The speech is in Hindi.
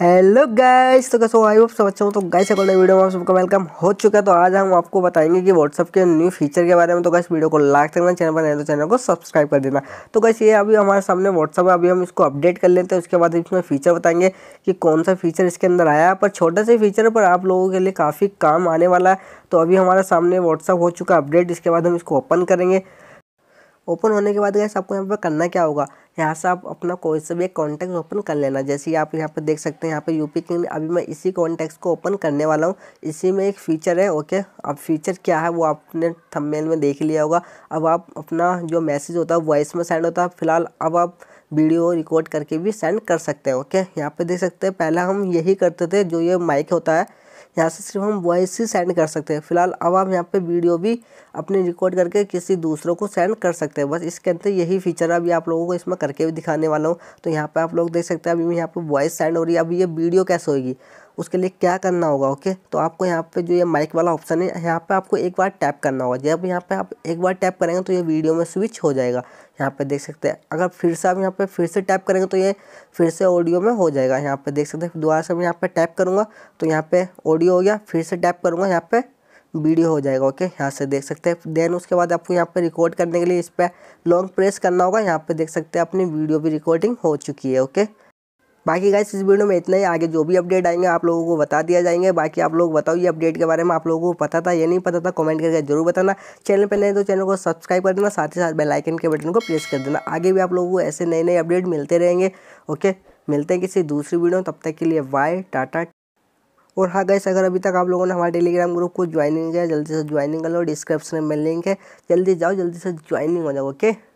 हेलो गाइस तो कैसे हो आई होप सब अच्छा हो तो गाइस नई वीडियो में आप सबका वेलकम हो चुका है तो आज हम आपको बताएंगे कि व्हाट्सअप के न्यू फीचर के बारे में तो गाइस वीडियो को लाइक करना चैनल पर नए तो चैनल को सब्सक्राइब कर देना तो गाइस ये अभी हमारे सामने व्हाट्सअप है अभी हम इसको अपडेट कर लेते हैं उसके बाद इसमें फीचर बताएंगे कि कौन सा फीचर इसके अंदर आया है पर छोटा सा फीचर पर आप लोगों के लिए काफ़ी काम आने वाला है तो अभी हमारे सामने व्हाट्सअप हो चुका अपडेट इसके बाद हम इसको ओपन करेंगे ओपन होने के बाद गैस आपको यहाँ पर करना क्या होगा यहाँ से आप अपना कोई सा भी एक कॉन्टैक्ट ओपन कर लेना जैसे आप यहाँ पर देख सकते हैं यहाँ पर यूपी किंग अभी मैं इसी कॉन्टैक्ट को ओपन करने वाला हूँ इसी में एक फ़ीचर है ओके अब फीचर क्या है वो आपने थंबनेल में देख लिया होगा अब आप अपना जो मैसेज होता है वॉइस में सेंड होता है फिलहाल अब आप वीडियो रिकॉर्ड करके भी सेंड कर सकते हैं ओके यहाँ पर देख सकते हैं पहले हम यही करते थे जो ये माइक होता है यहाँ से सिर्फ हम वॉइस ही सेंड कर सकते हैं फिलहाल अब आप यहाँ पे वीडियो भी अपने रिकॉर्ड करके किसी दूसरों को सेंड कर सकते हैं बस इसके अंदर यही फीचर अभी आप लोगों को इसमें करके भी दिखाने वाला हूँ तो यहाँ पर आप लोग देख सकते हैं अभी यहाँ पर वॉइस सेंड हो रही है अभी ये वीडियो कैसे होगी उसके लिए क्या करना होगा ओके तो आपको यहाँ पे जो ये माइक वाला ऑप्शन है यहाँ पे आपको एक बार टैप करना होगा जब यहाँ पे आप एक बार टैप करेंगे तो ये वीडियो में स्विच हो जाएगा यहाँ पे देख सकते हैं अगर फिर से आप यहाँ पे फिर से टैप करेंगे तो ये फिर से ऑडियो में हो जाएगा यहाँ पर देख सकते हैं दोबारा से मैं यहाँ पर टैप करूँगा तो यहाँ पर ऑडियो हो गया फिर से टैप करूँगा यहाँ पर वीडियो हो जाएगा ओके यहाँ से देख सकते हैं देन उसके बाद आपको यहाँ पे रिकॉर्ड करने के लिए इस पर लॉन्ग प्रेस करना होगा यहाँ पे देख सकते हैं अपनी वीडियो भी रिकॉर्डिंग हो चुकी है ओके बाकी गाइस इस वीडियो में इतना ही आगे जो भी अपडेट आएंगे आप लोगों को बता दिया जाएंगे बाकी आप लोग बताओ ये अपडेट के बारे में आप लोगों को पता था या नहीं पता था कमेंट करके जरूर बताना चैनल पर नए तो चैनल को सब्सक्राइब कर देना साथ ही साथ बेलाइकन के बटन को प्रेस कर देना आगे भी आप लोगों को ऐसे नए नए अपडेट मिलते रहेंगे ओके मिलते हैं किसी दूसरी वीडियो तब तक के लिए बाय टाटा और हाँ गैस अगर अभी तक आप लोगों ने हमारे टेलीग्राम ग्रुप को ज्वाइनिंग किया जल्दी से ज्वाइनिंग कर लो डिस्क्रिप्शन में लिंक है जल्दी जाओ जल्दी से ज्वाइनिंग हो जाओ ओके